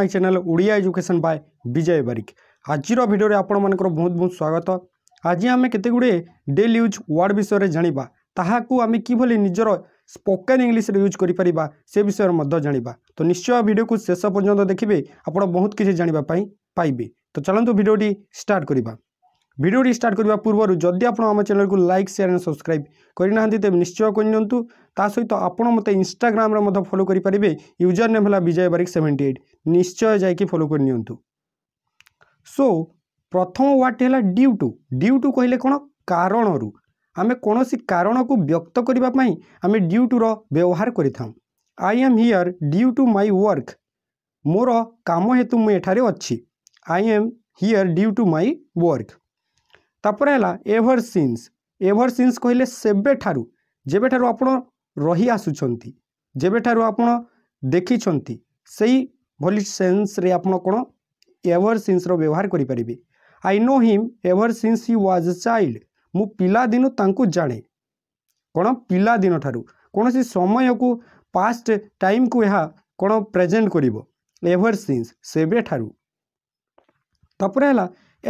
my channel Odia education by Bijay Barik আজর ভিডিওরে আপনার বহুত বহুত স্বাগত আজ আমি কতগুড়ে ডেলি ইউজ ওয়ার্ড বিষয়ে জাঁয়া তাহাকু আমি কিভাবে নিজের স্পোকেন ইংলিশে ইউজ করে পারা সে বিষয়ে মধ্য জাঁয়া তো নিশ্চয় ভিডিওকে শেষ পর্যন্ত দেখবে আপনার বহুত কিছু জাঁয়া পাইবে তো চলতু ভিডিওটি স্টার্ট করা ভিডিওটি স্টার্ট করা পূর্ব যদি আপনার আমার চ্যানেলকে লাইক সেয়ার এন্ড সবসক্রাইব করে না তবে নিশ্চয় করে নিউ তা সহিত আপনার মতো ইনস্টাগ্রাম ফলো করে পারে ইউজর নেম হল বিজয় বারিক সেভেন্টি এইট নিশ্চয় যাই ফলো করে নিউ সো প্রথম ওয়ার্ডটি হল ডিউ টু ডিউ টু কহিলে কোণ কারণর আমি কোণী কারণকু ব্যক্ত করা আমি ডিউ টু রবহার করে থাও I am here due to my work মোর কাম হেতু মু এখানে অছি I am here due to my work ତାପରେ ହେଲା ଏଭର୍ ସିନ୍ସ ଏଭର୍ ସିନ୍ସ କହିଲେ ସେବେଠାରୁ ଯେବେଠାରୁ ଆପଣ ରହି ଆସୁଛନ୍ତି ଯେବେଠାରୁ ଆପଣ ଦେଖିଛନ୍ତି ସେଇଭଳି ସେନ୍ସରେ ଆପଣ କ'ଣ ଏଭର୍ ସିନ୍ସର ବ୍ୟବହାର କରିପାରିବେ I know him ever since he was a child ମୁଁ ପିଲାଦିନୁ ତାଙ୍କୁ ଜାଣେ କ'ଣ ପିଲାଦିନଠାରୁ କୌଣସି ସମୟକୁ ପାଷ୍ଟ ଟାଇମ୍କୁ ଏହା କ'ଣ ପ୍ରେଜେଣ୍ଟ କରିବ ଏଭର୍ ସିନ୍ସ ସେବେଠାରୁ ତାପରେ ହେଲା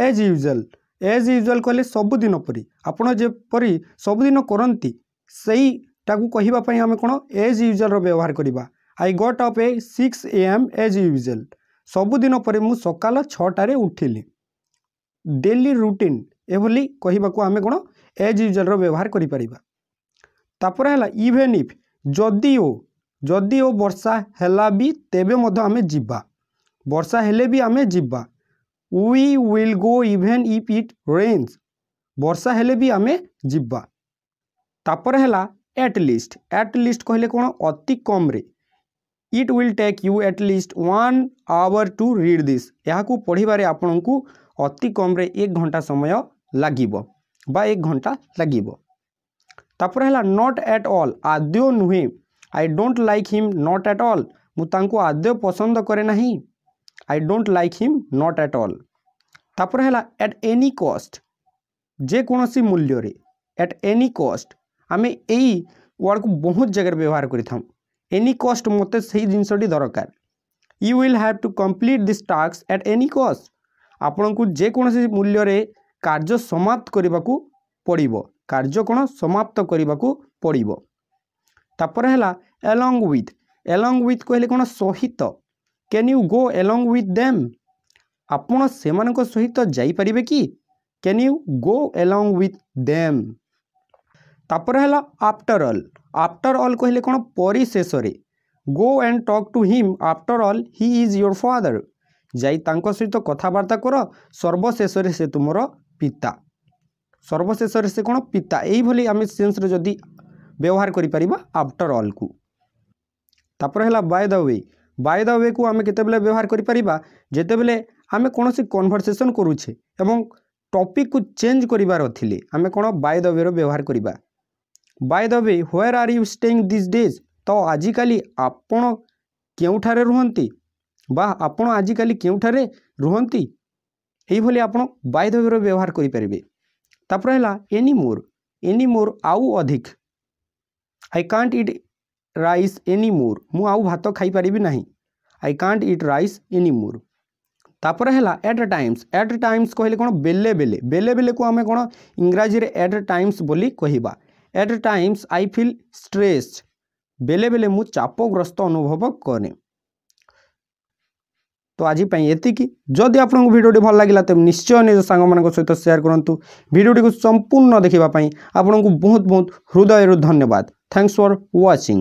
ଏଜ୍ ୟୁଜୁଆଲ୍ ଏଜ୍ ୟୁଜୁଆଲ୍ କହିଲେ ସବୁଦିନ ପରି ଆପଣ ଯେପରି ସବୁଦିନ କରନ୍ତି ସେଇଟାକୁ କହିବା ପାଇଁ ଆମେ କ'ଣ ଏଜ୍ ୟୁଜୁଆଲ୍ର ବ୍ୟବହାର କରିବା I got up at six A M as usual ସବୁଦିନ ପରେ ମୁଁ ସକାଳ ଛଅଟାରେ ଉଠିଲି ଡେଲି ରୁଟିନ୍ ଏଭଳି କହିବାକୁ ଆମେ କ'ଣ ଏଜ୍ ୟୁଜୁଆଲ୍ର ବ୍ୟବହାର କରିପାରିବା ତାପରେ ହେଲା ଇଭେନ୍ ଇଫ୍ ଯଦିଓ ଯଦିଓ ବର୍ଷା ହେଲା ବି ତେବେ ମଧ୍ୟ ଆମେ ଯିବା ବର୍ଷା ହେଲେ ବି ଆମେ ଯିବା we will go even if it rains बर्षा हेले भी आम जापर है एट लिस्ट एट लिस्ट कहले कौन अति कम्रे it will take you at least one hour to read this पढ़वे आपण को अति कम्रे एक घंटा समय लगे बा एक घंटा लगे तापर है नट एट अल् आद्य नुहे I don't like him not at मुझे मुद पसंद कैना আই ডোট like him not at all তারপরে হল আট এনি কস্ট যে যেকোনসি মূল্যরে আট এনি কস্ট আমি এই ওয়ার্ডক বহু জায়গায় ব্যবহার করে থাকি এনি কস্ট মতো সেই জিনিসটি দরকার you will have to complete this task at any cost আপনার যেকোনসি মূল্যরে কার্য সমাপ্ত করা পড়ব কার্য কোণ সমাপ্ত করা পড়ব তারপরে হল এলং উইথ এলং উইথ কহিলে কোণ সহিত can you go along with them ଆପଣ ସେମାନଙ୍କ ସହିତ ଯାଇପାରିବେ କି can you go along with them ତାପରେ ହେଲା ଆଫ୍ଟର ଅଲ୍ ଆଫ୍ଟର ଅଲ୍ କହିଲେ କ'ଣ ପରିଶେଷରେ go and talk to him after all he is your father ଯାଇ ତାଙ୍କ ସହିତ କଥାବାର୍ତ୍ତା କର ସର୍ବଶେଷରେ ସେ ତୁମର ପିତା ସର୍ବଶେଷରେ ସେ କ'ଣ ପିତା ଏଇଭଳି ଆମେ ସେନ୍ସରେ ଯଦି ବ୍ୟବହାର କରିପାରିବା ଆଫ୍ଟର ଅଲ୍କୁ ତାପରେ ହେଲା by the way by the ୱେକୁ ଆମେ କେତେବେଳେ ବ୍ୟବହାର କରିପାରିବା ଯେତେବେଳେ ଆମେ କୌଣସି କନଭରସେସନ୍ କରୁଛେ ଏବଂ ଟପିକ୍କୁ ଚେଞ୍ଜ କରିବାର ଥିଲେ ଆମେ କ'ଣ ବାଇ ଦ ୱେର ବ୍ୟବହାର କରିବା by the way where are you staying these days ତ ଆଜିକାଲି ଆପଣ କେଉଁଠାରେ ରୁହନ୍ତି ବା ଆପଣ ଆଜିକାଲି କେଉଁଠାରେ ରୁହନ୍ତି ଏଇଭଳି ଆପଣ ବାଇ ଦ ୱେର ବ୍ୟବହାର କରିପାରିବେ ତାପରେ ହେଲା ଏନି ମୋର ଏନି ମୋର ଆଉ ଅଧିକ I can't eat rice any more ମୁଁ ଆଉ ଭାତ ଖାଇପାରିବି ନାହିଁ I can't eat rice any more ତାପରେ ହେଲା ଆଟ୍ ଟାଇମ୍ସ ଆଟ୍ ଟାଇମ୍ସ କହିଲେ କ'ଣ ବେଲେ ବେଲେ ବେଲେ ବେଲେକୁ ଆମେ କ'ଣ ଇଂରାଜୀରେ ଆଟ୍ ଟାଇମ୍ସ ବୋଲି କହିବା at times I feel stressed ବେଲେ ବେଲେ ମୁଁ ଚାପଗ୍ରସ୍ତ ଅନୁଭବ କରେ তো আজ এতিকি যদি আপনার ভিডিওটি ভাল লাগিলা তেমনি নিশ্চয় নিজ সাংগ সহিত সেয়ার করতু ভিডিওটি সম্পূর্ণ দেখা আপনার বহুত বহুত হৃদয়ের ধন্যবাদ থ্যাঙ্কস ফর ওয়াচিং